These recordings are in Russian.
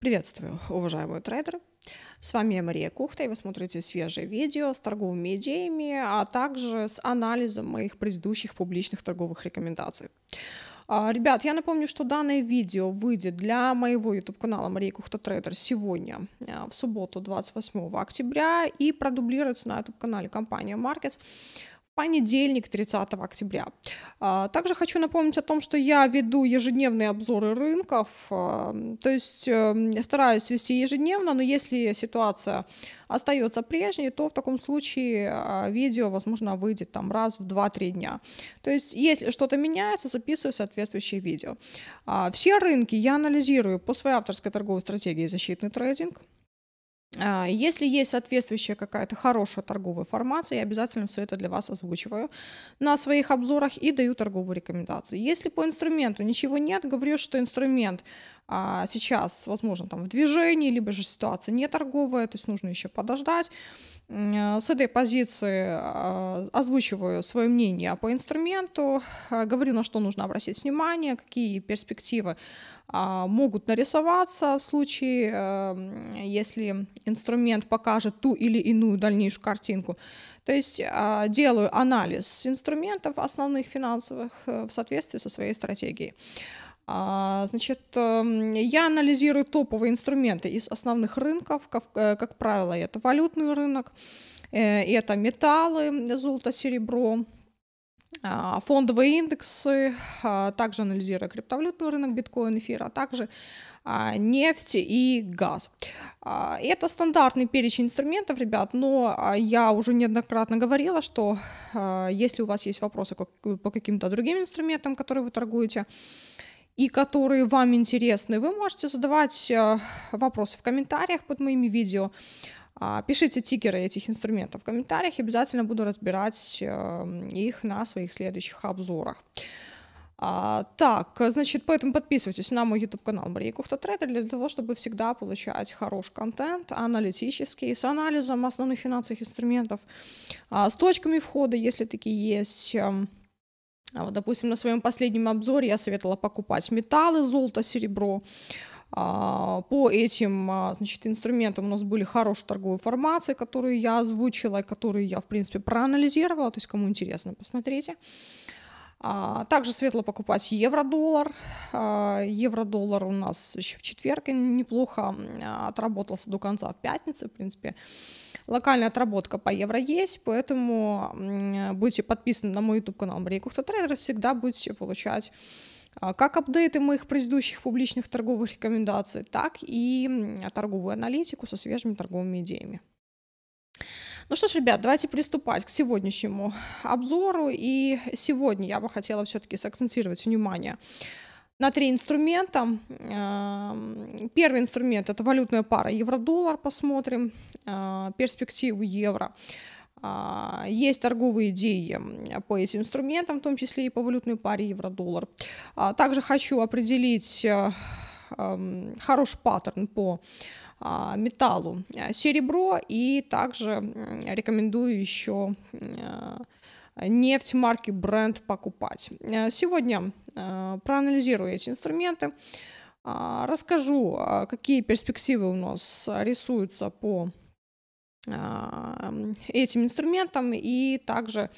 Приветствую, уважаемые трейдеры! С вами я, Мария Кухта, и вы смотрите свежие видео с торговыми идеями, а также с анализом моих предыдущих публичных торговых рекомендаций. А, ребят, я напомню, что данное видео выйдет для моего YouTube-канала Мария Кухта Трейдер сегодня, а, в субботу, 28 октября, и продублируется на YouTube-канале компания Markets понедельник, 30 октября. А, также хочу напомнить о том, что я веду ежедневные обзоры рынков, а, то есть эм, стараюсь вести ежедневно, но если ситуация остается прежней, то в таком случае а, видео, возможно, выйдет там раз в 2-3 дня. То есть если что-то меняется, записываю соответствующее видео. Все рынки я анализирую по своей авторской торговой стратегии «Защитный трейдинг», а, если есть соответствующая какая-то хорошая торговая формация, я обязательно все это для вас озвучиваю на своих обзорах и даю торговые рекомендации. Если по инструменту ничего нет, говорю, что инструмент а, сейчас, возможно, там в движении, либо же ситуация не торговая, то есть нужно еще подождать. Э, с этой позиции а, озвучиваю свое мнение по инструменту, а, говорю, на что нужно обратить внимание, какие перспективы а, могут нарисоваться в случае, если инструмент покажет ту или иную дальнейшую картинку. То есть делаю анализ инструментов основных финансовых э, в соответствии со своей стратегией. А, значит, эм, я анализирую топовые инструменты из основных рынков, как, э, как правило, это валютный рынок, э, это металлы, золото, серебро, а, фондовые индексы, а, также анализирую криптовалютный рынок, биткоин, эфир, а также нефть и газ. Это стандартный перечень инструментов, ребят, но я уже неоднократно говорила, что если у вас есть вопросы по каким-то другим инструментам, которые вы торгуете, и которые вам интересны, вы можете задавать э, вопросы в комментариях под моими видео. А, пишите тикеры этих инструментов в комментариях, обязательно буду разбирать э, их на своих следующих обзорах. А, так, значит, поэтому подписывайтесь на мой YouTube канал Мария Кухта Трейдер для того, чтобы всегда получать хороший контент, аналитический, с анализом основных финансовых инструментов, а, с точками входа, если такие есть эм, а вот, допустим, на своем последнем обзоре я советовала покупать металлы, золото, серебро. А, по этим а, значит, инструментам у нас были хорошие торговые формации, которые я озвучила, которые я, в принципе, проанализировала. То есть, кому интересно, посмотрите. А, также светло покупать евро-доллар. Евро-доллар у нас еще в четверг неплохо отработался до конца в пятницу, В принципе, Локальная отработка по евро есть, поэтому будьте подписаны на мой YouTube-канал Мария Кухта Трейдер, всегда будете получать а, как апдейты моих предыдущих публичных торговых рекомендаций, так и торговую аналитику со свежими торговыми идеями. Ну что ж, ребят, давайте приступать к сегодняшнему обзору. И сегодня я бы хотела все-таки сакцентировать внимание на три инструмента. Эм, первый инструмент — это валютная пара евро-доллар, посмотрим, э, перспективу евро. Э, есть торговые идеи по этим инструментам, в том числе и по валютной паре евро-доллар. Э, также хочу определить эм, хороший паттерн по металлу серебро и также рекомендую еще нефть марки бренд покупать. Э, сегодня э, проанализирую эти инструменты, э, расскажу, какие перспективы у нас рисуются по этим инструментам и также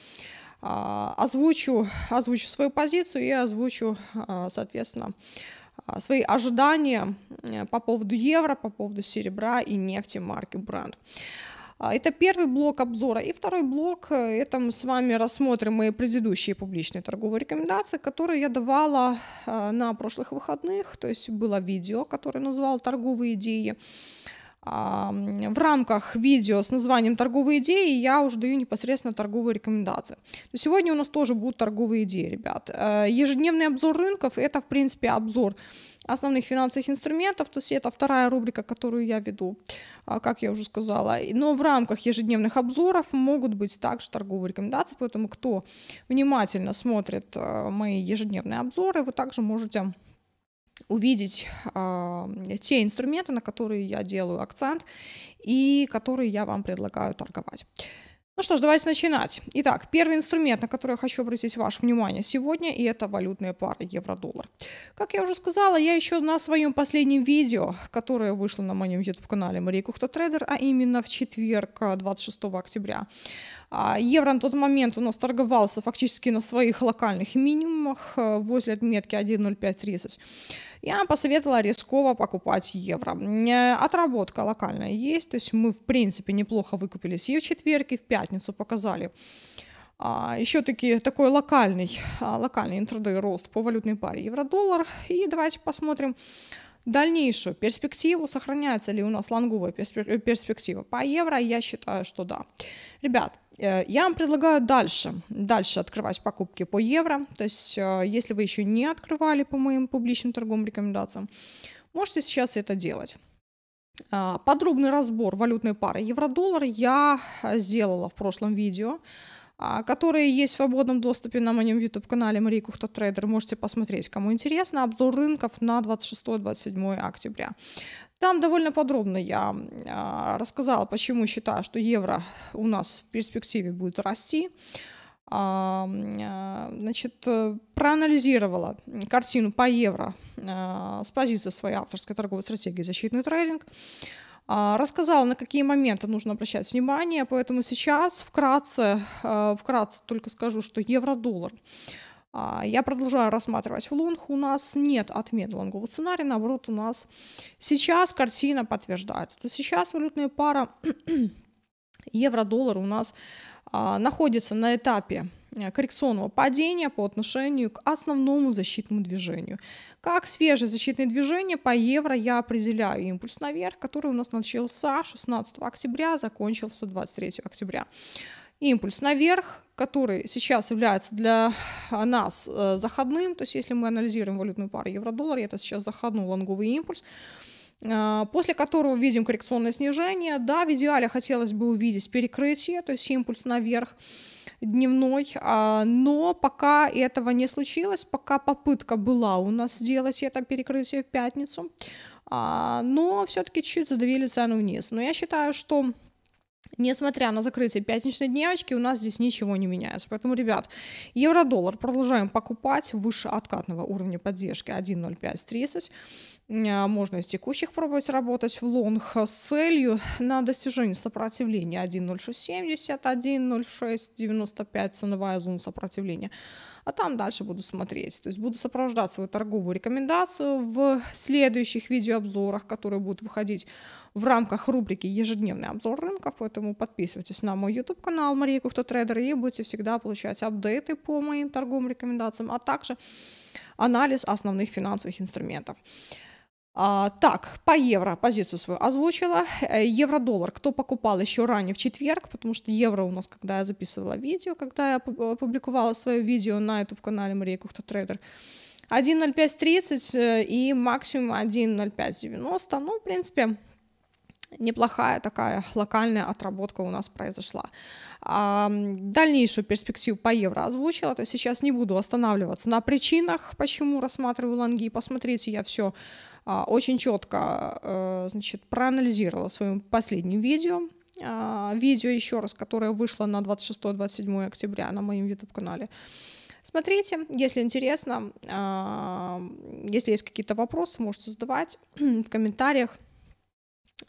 озвучу, озвучу свою позицию и озвучу, соответственно, свои ожидания по поводу евро, по поводу серебра и нефти марки бренд. А, это первый блок обзора. И второй блок, э, это мы с вами рассмотрим мои предыдущие публичные торговые рекомендации, которые я давала а, на прошлых выходных. То есть было видео, которое назвал «Торговые идеи» в рамках видео с названием «Торговые идеи» я уже даю непосредственно торговые рекомендации. Но сегодня у нас тоже будут торговые идеи, ребят. Э, ежедневный обзор рынков – это, в принципе, обзор основных финансовых инструментов, то есть это вторая рубрика, которую я веду, а, как я уже сказала. Но в рамках ежедневных обзоров могут быть также торговые рекомендации, поэтому кто внимательно смотрит э, мои ежедневные обзоры, вы также можете увидеть э, те инструменты, на которые я делаю акцент и которые я вам предлагаю торговать. Ну что ж, давайте начинать. Итак, первый инструмент, на который я хочу обратить ваше внимание сегодня, и это валютная пара евро-доллар. Как я уже сказала, я еще на своем последнем видео, которое вышло на моем YouTube-канале Мария Кухта Трейдер, а именно в четверг, 26 а, октября, а, евро на тот момент у нас торговался фактически на своих локальных минимумах э, возле отметки 1.0530. Я посоветовала рисково покупать евро. Э, отработка локальная есть, то есть мы, в принципе, неплохо выкупились и в четверг, и в пятницу показали а, еще таки такой локальный, а, локальный интрадей рост по валютной паре евро-доллар. И давайте посмотрим дальнейшую перспективу, сохраняется ли у нас лонговая э, перспектива по евро, я считаю, что да. Ребят, Э, я вам предлагаю дальше, дальше открывать покупки по евро. То есть, э, если вы еще не открывали по моим публичным торговым рекомендациям, можете сейчас это делать. Э, подробный разбор валютной пары евро-доллар я сделала в прошлом видео. А, которые есть в свободном доступе на моем YouTube-канале Мария Кухта Трейдер. Можете посмотреть, кому интересно, обзор рынков на 26-27 октября. Там довольно подробно я а, рассказала, почему считаю, что евро у нас в перспективе будет расти. А, значит, э, проанализировала картину по евро с позиции своей авторской торговой стратегии «Защитный трейдинг». А, рассказала, на какие моменты нужно обращать внимание, поэтому сейчас вкратце, а, вкратце только скажу, что евро-доллар. А, я продолжаю рассматривать в лонг. У нас нет отмены лонгового сценария. Наоборот, у нас сейчас картина подтверждается. То есть сейчас валютная пара евро-доллар у нас а, находится на этапе э, коррекционного падения по отношению к основному защитному движению. Как свежее защитное движение по евро я определяю импульс наверх, который у нас начался 16 октября, закончился 23 октября. Импульс наверх, который сейчас является для нас э, заходным, то есть если мы анализируем валютную пару евро-доллар, это сейчас заходной лонговый импульс, а, после которого видим коррекционное снижение. Да, в идеале хотелось бы увидеть перекрытие, то есть импульс наверх дневной, а, но пока этого не случилось, пока попытка была у нас сделать это перекрытие в пятницу, а, но все-таки чуть задавили цену вниз. Но я считаю, что Несмотря на закрытие пятничной дневочки, у нас здесь ничего не меняется. Поэтому, ребят, евро-доллар продолжаем покупать выше откатного уровня поддержки 1.0530. А, можно из текущих пробовать работать в лонг с целью на достижение сопротивления 1.0670, 1.0695, ценовая зона сопротивления а там дальше буду смотреть. То есть буду сопровождать свою торговую рекомендацию в следующих видеообзорах, которые будут выходить в рамках рубрики «Ежедневный обзор рынков», поэтому подписывайтесь на мой YouTube-канал «Мария Кухто Трейдер» и будете всегда получать апдейты по моим торговым рекомендациям, а также анализ основных финансовых инструментов. А, так, по евро позицию свою озвучила. Э, евро-доллар, кто покупал еще ранее в четверг, потому что евро у нас, когда я записывала видео, когда я публиковала свое видео на YouTube-канале Мария Кухта Трейдер, 1.0530 и максимум 1.0590, ну, в принципе, неплохая такая локальная отработка у нас произошла. дальнейшую перспективу по евро озвучила, то есть сейчас не буду останавливаться на причинах, почему рассматриваю лонги. Посмотрите, я все а, очень четко э, значит, проанализировала в своем последнем видео. А, видео еще раз, которое вышло на 26-27 октября на моем YouTube-канале. Смотрите, если интересно, а, если есть какие-то вопросы, можете задавать в комментариях.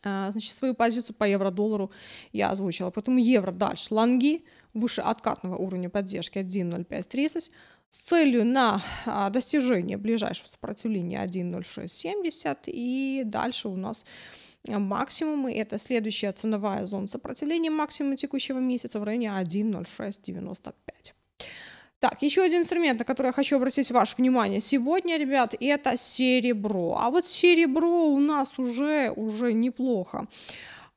Э, значит, свою позицию по евро-доллару я озвучила. Поэтому евро дальше. Лонги выше откатного уровня поддержки 1.0530 с целью на а, достижение ближайшего сопротивления 1.0670 и дальше у нас э, максимумы. Это следующая ценовая зона сопротивления максимума текущего месяца в районе 1.0695. Так, еще один инструмент, на который я хочу обратить ваше внимание сегодня, ребят, это серебро. А вот серебро у нас уже, уже неплохо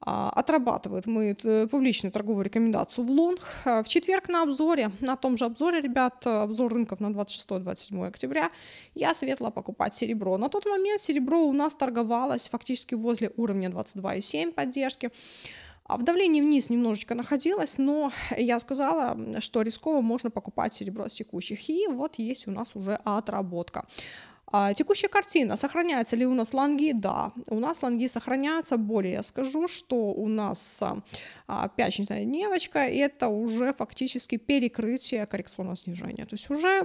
а, отрабатывает. Мы э, публичную торговую рекомендацию в лонг. Э, в четверг на обзоре, на том же обзоре, ребят, обзор рынков на 26-27 октября, я советовала покупать серебро. На тот момент серебро у нас торговалось фактически возле уровня 22,7 поддержки. А В давлении вниз немножечко находилась, но я сказала, что рисково можно покупать серебро с текущих. И вот есть у нас уже отработка. А, текущая картина. Сохраняются ли у нас лонги? Да, у нас лонги сохраняются. Более я скажу, что у нас а, а пятничная девочка, это уже фактически перекрытие коррекционного снижения. То есть уже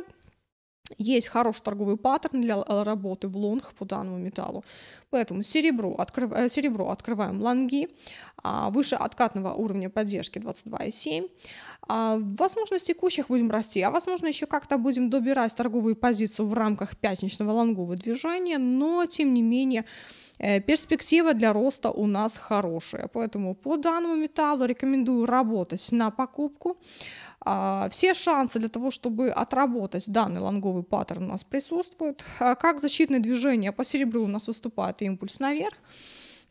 есть хороший торговый паттерн для э, работы в лонг по данному металлу. Поэтому серебро, открыв, э, серебро открываем лонги а, выше откатного уровня поддержки 22,7. А, возможно, с текущих будем расти, а возможно, еще как-то будем добирать торговую позицию в рамках пятничного лонгового движения, но тем не менее э, перспектива для роста у нас хорошая. Поэтому по данному металлу рекомендую работать на покупку. А, все шансы для того, чтобы отработать данный лонговый паттерн у нас присутствуют. А, как защитное движение по серебру у нас выступает импульс наверх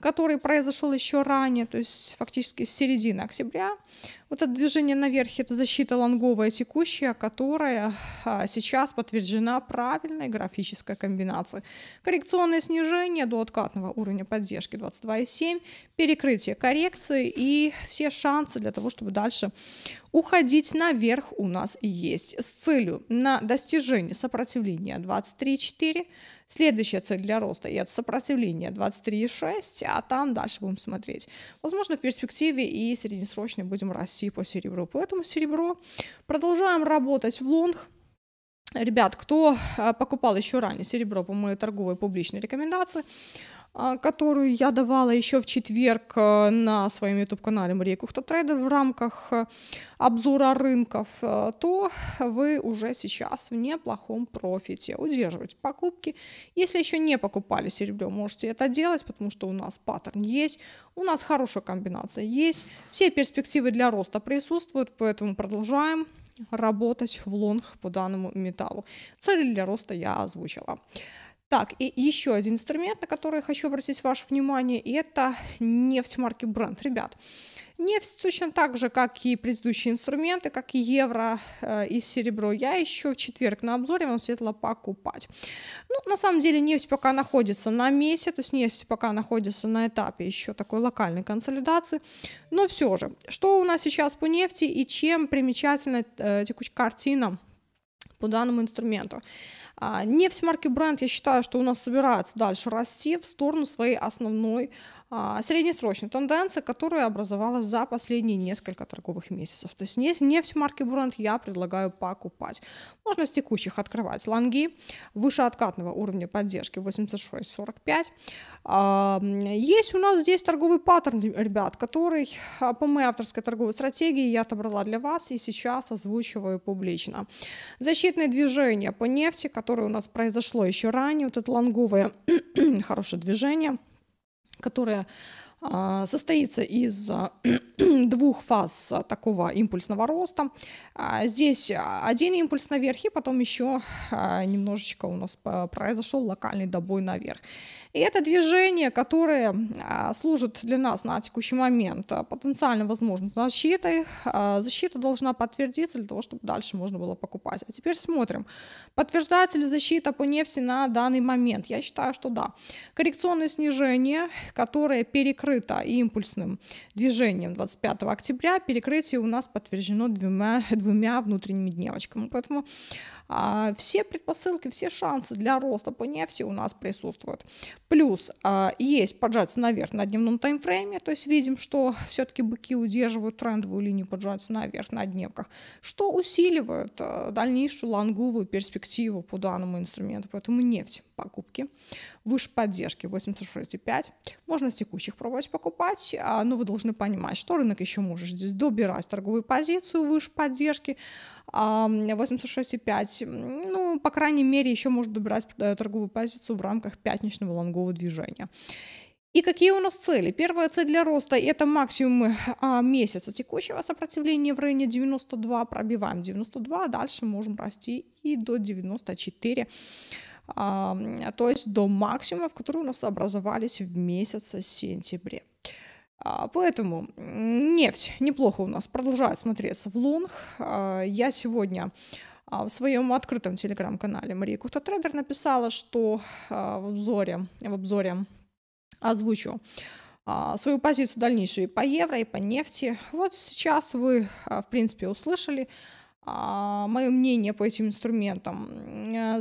который произошел еще ранее, то есть фактически с середины октября. Вот это движение наверх — это защита лонговая текущая, которая а, сейчас подтверждена правильной графической комбинацией. Коррекционное снижение до откатного уровня поддержки 22,7, перекрытие коррекции и все шансы для того, чтобы дальше уходить наверх у нас есть. С целью на достижение сопротивления 23,4 Следующая цель для роста – и это сопротивление 23,6, а там дальше будем смотреть. Возможно, в перспективе и среднесрочно будем расти по серебру. Поэтому серебро продолжаем работать в лонг, Ребят, кто э, покупал еще ранее серебро по моей торговой публичной рекомендации, а, которую я давала еще в четверг э, на своем YouTube-канале Мария Кухта-трейдер в рамках э, обзора рынков, э, то вы уже сейчас в неплохом профите. Удерживайте покупки. Если еще не покупали серебро, можете это делать, потому что у нас паттерн есть, у нас хорошая комбинация есть, все перспективы для роста присутствуют, поэтому продолжаем работать в лонг по данному металлу. Цели для роста я озвучила. Так, и еще один инструмент, на который хочу обратить ваше внимание, это нефть марки Brent, ребят. Нефть точно так же, как и предыдущие инструменты, как и евро э, и серебро. Я еще в четверг на обзоре вам светло покупать. Ну, на самом деле нефть пока находится на месте, то есть нефть пока находится на этапе еще такой локальной консолидации. Но все же, что у нас сейчас по нефти и чем примечательна э, текущая картина по данному инструменту? А, нефть марки бренд, я считаю, что у нас собирается дальше расти в сторону своей основной а, среднесрочная тенденция, которая образовалась за последние несколько торговых месяцев. То есть нефть марки Брент я предлагаю покупать. Можно с текущих открывать лонги выше откатного уровня поддержки 86.45. А, есть у нас здесь торговый паттерн, ребят, который а, по моей авторской торговой стратегии я отобрала для вас и сейчас озвучиваю публично. Защитное движение по нефти, которое у нас произошло еще ранее, вот это лонговое хорошее движение – которая а, состоится из а, двух фаз такого импульсного роста. А, здесь один импульс наверх, и потом еще немножечко у нас произошел локальный добой наверх. И это движение, которое а, служит для нас на текущий момент а, потенциально возможной защитой, а, защита должна подтвердиться для того, чтобы дальше можно было покупать. А теперь смотрим, подтверждается ли защита по нефти на данный момент. Я считаю, что да. Коррекционное снижение, которое перекрыто импульсным движением 25 октября, перекрытие у нас подтверждено двумя, двумя внутренними дневочками. Поэтому а, все предпосылки, все шансы для роста по нефти у нас присутствуют. Плюс а, есть поджаться наверх на дневном таймфрейме, то есть видим, что все-таки быки удерживают трендовую линию поджаться наверх на дневках, что усиливает а, дальнейшую лонговую перспективу по данному инструменту. Поэтому нефть покупки выше поддержки 86,5. Можно с текущих пробовать покупать, но вы должны понимать, что рынок еще может здесь добирать торговую позицию выше поддержки, 86,5. Ну, по крайней мере, еще может добирать э, торговую позицию в рамках пятничного лонгового движения. И какие у нас цели? Первая цель для роста – это максимумы а, месяца текущего сопротивления в районе 92, пробиваем 92, дальше можем расти и до 94, а, то есть до максимумов, которые у нас образовались в месяце сентября. А, поэтому нефть неплохо у нас продолжает смотреться в лонг. А, я сегодня а, в своем открытом телеграм-канале Мария Кухта-трейдер написала, что в обзоре, в обзоре озвучу свою позицию дальнейшую и по евро, и по нефти. Вот сейчас вы, в принципе, услышали мое мнение по этим инструментам.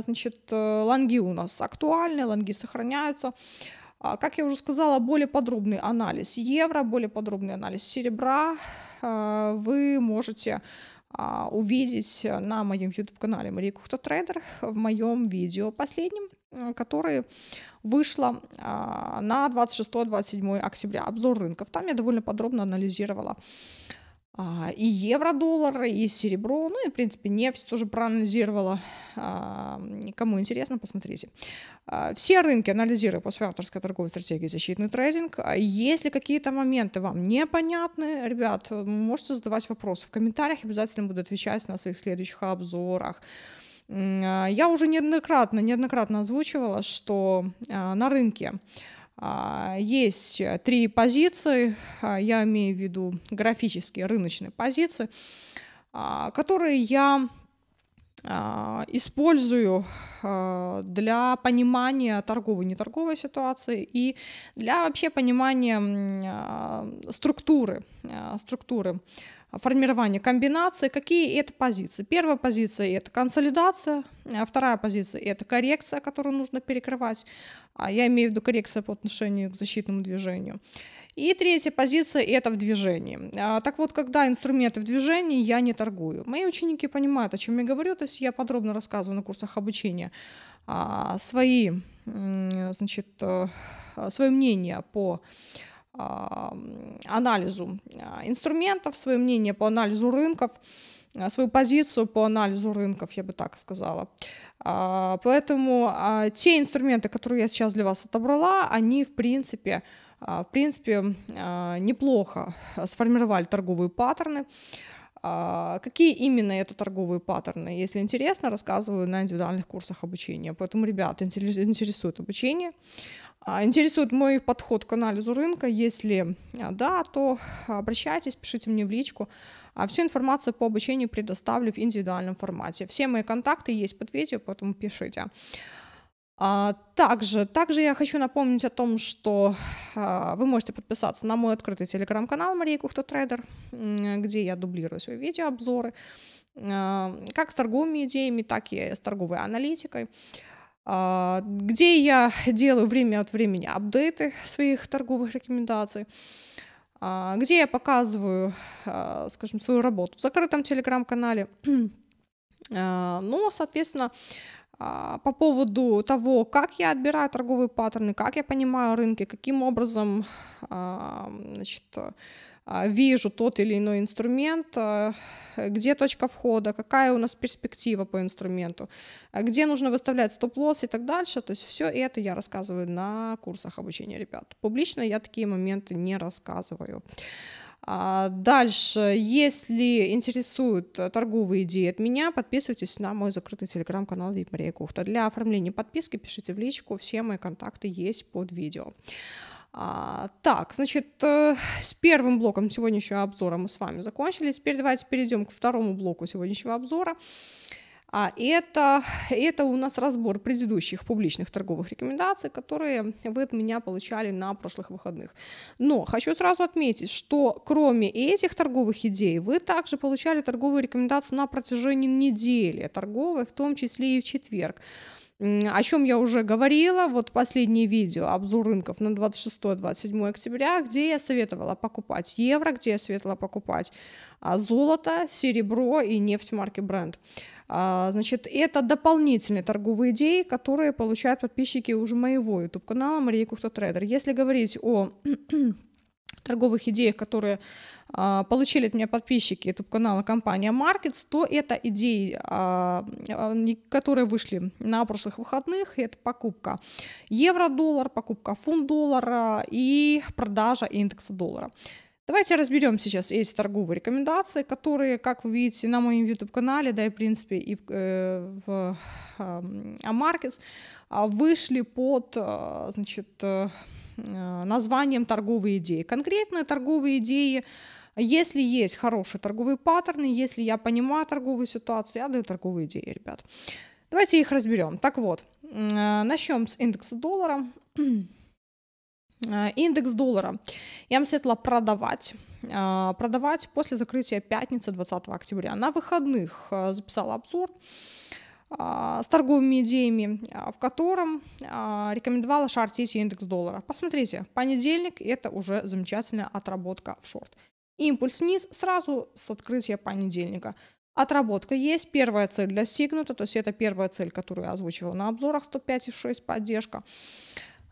Значит, э, лонги у нас актуальны, лонги сохраняются. А, как я уже сказала, более подробный анализ евро, более подробный анализ серебра э, вы можете а, увидеть на моем YouTube-канале Мария Кухта Трейдер в моем видео последнем, э, которое вышло а, на 26-27 октября, обзор рынков. Там я довольно подробно анализировала и евро-доллар, и серебро, ну и, в принципе, нефть тоже проанализировала. Кому интересно, посмотрите. А, все рынки анализируя после авторской торговой стратегии защитный трейдинг. А Если какие-то моменты вам непонятны, ребят, можете задавать вопросы в комментариях, обязательно буду отвечать на своих следующих обзорах. А, я уже неоднократно, неоднократно озвучивала, что на рынке есть три позиции, я имею в виду графические рыночные позиции, которые я а, использую а, для понимания торговой и неторговой ситуации и для вообще понимания а, структуры, структуры формирования комбинации, какие это позиции. Первая позиция – это консолидация, вторая позиция – это коррекция, которую нужно перекрывать. Я имею в виду коррекция по отношению к защитному движению. И третья позиция — это в движении. А, так вот, когда инструменты в движении, я не торгую. Мои ученики понимают, о чем я говорю, то есть я подробно рассказываю на курсах обучения а, свои, значит, э, свое мнение по а, анализу инструментов, свое мнение по анализу рынков, свою позицию по анализу рынков, я бы так сказала. Поэтому те инструменты, которые я сейчас для вас отобрала, они, в принципе, а, в принципе, а, неплохо сформировали торговые паттерны. А, какие именно это торговые паттерны? Если интересно, рассказываю на индивидуальных курсах обучения. Поэтому, ребят, интересует обучение. Интересует мой подход к анализу рынка. Если да, то обращайтесь, пишите мне в личку. А Всю информацию по обучению предоставлю в индивидуальном формате. Все мои контакты есть под видео, поэтому пишите. А, также, также я хочу напомнить о том, что а, вы можете подписаться на мой открытый телеграм-канал Мария Кухта Трейдер, где я дублирую свои видеообзоры, а, как с торговыми идеями, так и с торговой аналитикой, где я делаю время от времени апдейты своих торговых рекомендаций, где я показываю, скажем, свою работу в закрытом телеграм-канале, но, ну, соответственно, а, по поводу того, как я отбираю торговые паттерны, как я понимаю рынки, каким образом а, значит, а, вижу тот или иной инструмент, где точка входа, какая у нас перспектива по инструменту, где нужно выставлять стоп-лосс и так дальше. То есть все это я рассказываю на курсах обучения ребят. Публично я такие моменты не рассказываю. А, дальше, если интересуют торговые идеи от меня, подписывайтесь на мой закрытый телеграм-канал Виктория Кухта. Для оформления подписки пишите в личку, все мои контакты есть под видео. А, так, значит, э, с первым блоком сегодняшнего обзора мы с вами закончили. Теперь давайте перейдем к второму блоку сегодняшнего обзора. А это, это у нас разбор предыдущих публичных торговых рекомендаций, которые вы от меня получали на прошлых выходных. Но хочу сразу отметить, что кроме этих торговых идей, вы также получали торговые рекомендации на протяжении недели, торговые в том числе и в четверг о чем я уже говорила, вот последнее видео, обзор рынков на 26-27 октября, где я советовала покупать евро, где я советовала покупать а, золото, серебро и нефть марки бренд. А, значит, это дополнительные торговые идеи, которые получают подписчики уже моего YouTube-канала Мария Кухта Трейдер. Если говорить о торговых идеях, которые а, получили от меня подписчики YouTube канала компания Markets, то это идеи, а, а которые вышли на прошлых выходных, это покупка евро-доллар, покупка фунт-доллара и продажа индекса доллара. Давайте разберем сейчас эти торговые рекомендации, которые, как вы видите, на моем YouTube-канале, да и, в принципе, и в, э, в э, вышли под, э, значит, э, названием торговые идеи. Конкретные торговые идеи если есть хорошие торговые паттерны, если я понимаю торговую ситуацию, я даю торговые идеи, ребят. Давайте их разберем. Так вот, э, начнем с индекса доллара. Э, индекс доллара. Я вам советовала продавать. Э, продавать после закрытия пятницы 20 октября. На выходных э, записала обзор с торговыми идеями, в котором рекомендовала шортить индекс доллара. Посмотрите, понедельник – это уже замечательная отработка в шорт. Импульс вниз сразу с открытия понедельника. Отработка есть, первая цель достигнута, то есть это первая цель, которую я озвучивала на обзорах 105,6 поддержка. поддержка.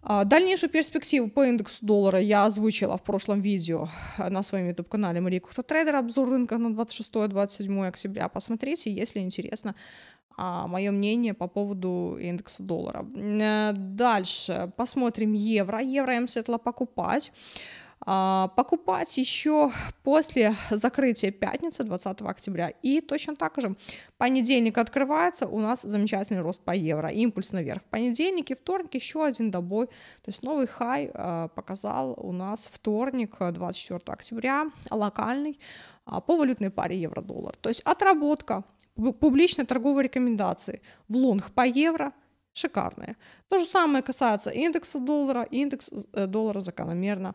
А, дальнейшую перспективу по индексу доллара я озвучила в прошлом видео э, на своем YouTube-канале Мария Кухта Трейдер. Обзор рынка на 26-27 октября. Посмотрите, если интересно а, мое мнение по поводу индекса доллара. Э, дальше посмотрим евро. Евро я им светла покупать. А, покупать еще после закрытия пятницы 20 октября. И точно так же понедельник открывается, у нас замечательный рост по евро, импульс наверх. В понедельник и вторник еще один добой, то есть новый хай а, показал у нас вторник 24 а, октября, локальный, по валютной паре евро-доллар. То есть отработка публичной торговой рекомендации в лонг по евро – шикарные. То же самое касается индекса доллара. Индекс э, доллара закономерно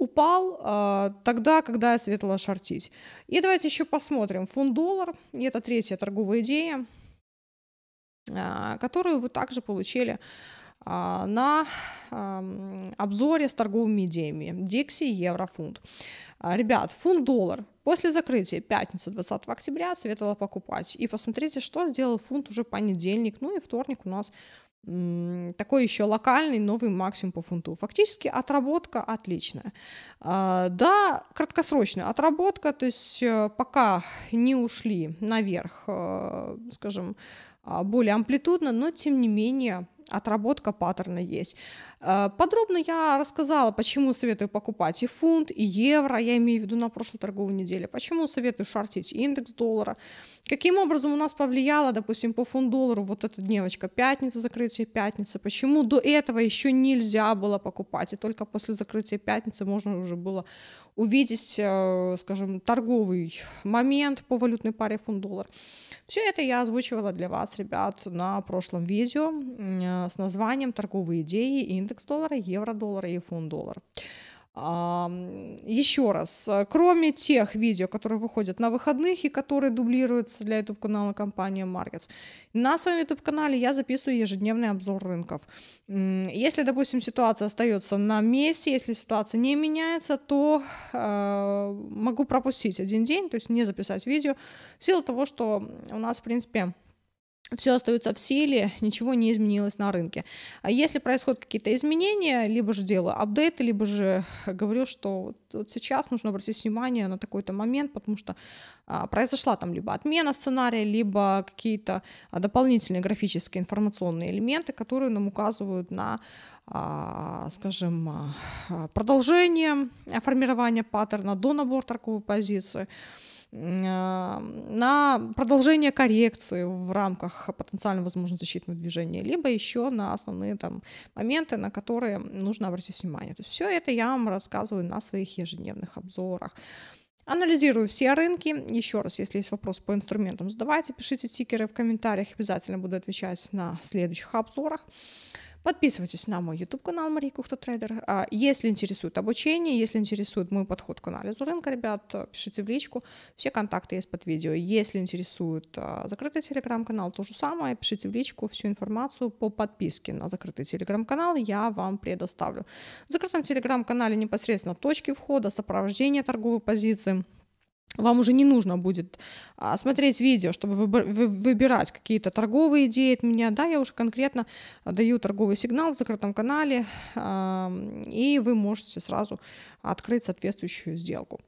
упал э, тогда, когда я советовала шортить. И давайте еще посмотрим. Фунт-доллар, и это третья торговая идея, э, которую вы также получили э, на э, обзоре с торговыми идеями. Дикси, евро, фунт. Ребят, фунт-доллар после закрытия пятницы 20 октября советовала покупать. И посмотрите, что сделал фунт уже понедельник, ну и вторник у нас такой еще локальный новый максимум по фунту. Фактически отработка отличная. А, да, краткосрочная отработка, то есть э, пока не ушли наверх, э, скажем, а, более амплитудно, но тем не менее отработка паттерна есть. Э, подробно я рассказала, почему советую покупать и фунт, и евро, я имею в виду на прошлой торговой неделе, почему советую шортить индекс доллара, каким образом у нас повлияло, допустим, по фунт-доллару вот эта дневочка пятница, закрытие пятницы, почему до этого еще нельзя было покупать, и только после закрытия пятницы можно уже было увидеть, э, скажем, торговый момент по валютной паре фунт-доллар. Все это я озвучивала для вас, ребят, на прошлом видео э, с названием «Торговые идеи и индекс доллара, евро доллара и фунт доллар. Еще раз, кроме тех видео, которые выходят на выходных и которые дублируются для YouTube-канала компании Markets, на своем YouTube-канале я записываю ежедневный обзор рынков. Если, допустим, ситуация остается на месте, если ситуация не меняется, то э, могу пропустить один день, то есть не записать видео, в силу того, что у нас, в принципе, все остается в силе, ничего не изменилось на рынке. А если происходят какие-то изменения, либо же делаю апдейты, либо же э, говорю, что вот, вот сейчас нужно обратить внимание на такой-то момент, потому что а, произошла там либо отмена сценария, либо какие-то а, дополнительные графические информационные элементы, которые нам указывают на, а, скажем, а, продолжение формирования паттерна до набора торговой позиции. Э, на продолжение коррекции в рамках потенциально возможно защитного движения, либо еще на основные там моменты, на которые нужно обратить внимание. То есть все это я вам рассказываю на своих ежедневных обзорах. Анализирую все рынки. Еще раз, если есть вопрос по инструментам, задавайте, пишите тикеры в комментариях. Обязательно буду отвечать на следующих обзорах. Подписывайтесь на мой YouTube канал Мария Кухта-трейдер. А, если интересует обучение, если интересует мой подход к анализу рынка, ребят, э, пишите в личку. Все контакты есть под видео. Если интересует э, закрытый телеграм-канал, то же самое. Пишите в личку всю информацию по подписке на закрытый телеграм-канал. Я вам предоставлю. В закрытом телеграм-канале непосредственно точки входа, сопровождение торговой позиции – вам уже не нужно будет а, смотреть видео, чтобы выбирать какие-то торговые идеи от меня, да, я уже конкретно а, даю торговый сигнал в закрытом канале, и вы можете сразу открыть соответствующую сделку.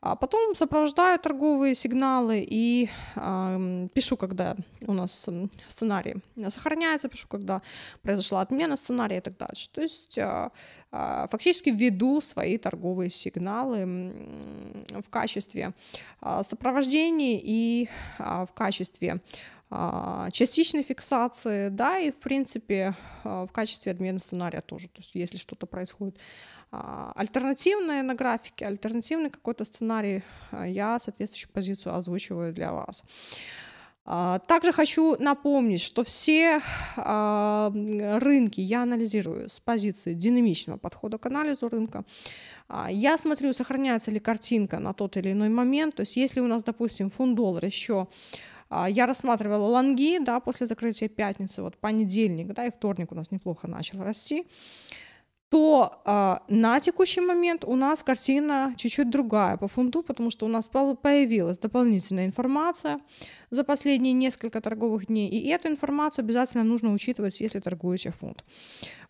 А потом сопровождаю торговые сигналы и э, пишу, когда у нас сценарий сохраняется, пишу, когда произошла отмена сценария и так дальше. То есть э, а, фактически введу свои торговые сигналы в качестве а, сопровождения и а, в качестве частичной фиксации, да, и в принципе в качестве обмена сценария тоже. То есть если что-то происходит альтернативное на графике, альтернативный какой-то сценарий, я соответствующую позицию озвучиваю для вас. А, также хочу напомнить, что все а, рынки я анализирую с позиции динамичного подхода к анализу рынка. А, я смотрю, сохраняется ли картинка на тот или иной момент. То есть если у нас, допустим, фунт-доллар еще я рассматривала лонги, да, после закрытия пятницы, вот понедельник, да, и вторник у нас неплохо начал расти то а, на текущий момент у нас картина чуть-чуть другая по фунту, потому что у нас появилась дополнительная информация за последние несколько торговых дней, и эту информацию обязательно нужно учитывать, если торгуете фунт.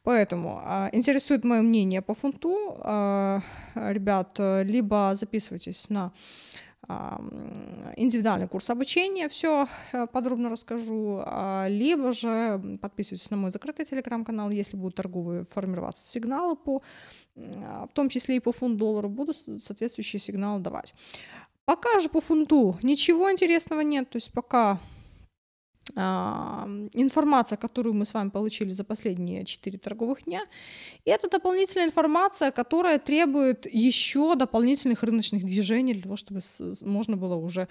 Поэтому а, интересует мое мнение по фунту, а, ребят, либо записывайтесь на индивидуальный курс обучения, все э, подробно расскажу, а, либо же подписывайтесь на мой закрытый телеграм-канал, если будут торговые формироваться сигналы по, а, в том числе и по фунт доллару, буду соответствующие сигналы давать. Пока же по фунту ничего интересного нет, то есть пока информация, которую мы с вами получили за последние 4 торговых дня. И это дополнительная информация, которая требует еще дополнительных рыночных движений для того, чтобы можно было уже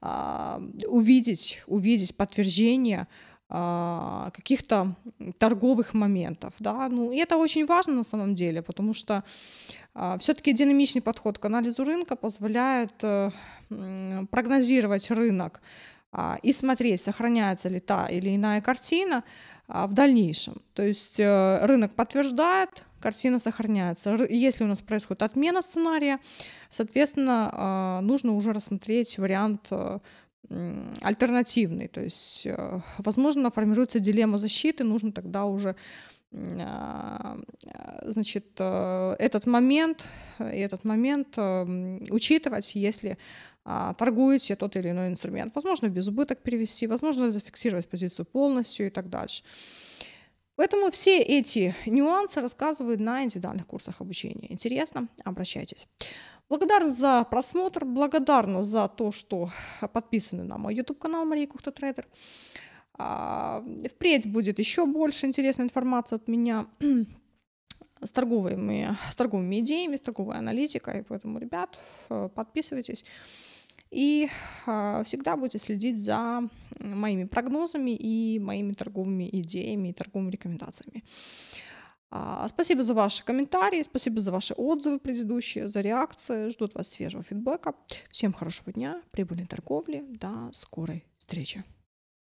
а, увидеть, увидеть подтверждение а, каких-то торговых моментов. Да? Ну, и это очень важно на самом деле, потому что а, все-таки динамичный подход к анализу рынка позволяет э, прогнозировать рынок а, и смотреть, сохраняется ли та или иная картина а, в дальнейшем. То есть э, рынок подтверждает, картина сохраняется. Если у нас происходит отмена сценария, соответственно, а, нужно уже рассмотреть вариант э, альтернативный. То есть, э, возможно, формируется дилемма защиты, нужно тогда уже а, а, значит, э, этот момент, э, этот момент учитывать, если а, торгуете тот или иной инструмент. Возможно, без убыток перевести, возможно, зафиксировать позицию полностью и так дальше. Поэтому все эти нюансы рассказывают на индивидуальных курсах обучения. Интересно? Обращайтесь. Благодарна за просмотр, благодарна за то, что подписаны на мой YouTube-канал Мария Кухта Трейдер. А, впредь будет еще больше интересной информации от меня с торговыми, с торговыми идеями, с торговой аналитикой. Поэтому, ребят, э, подписывайтесь. И э, всегда будете следить за моими прогнозами и моими торговыми идеями и торговыми рекомендациями. А, спасибо за ваши комментарии, спасибо за ваши отзывы предыдущие, за реакции. Ждут вас свежего фидбэка. Всем хорошего дня, прибыльной торговли. До скорой встречи.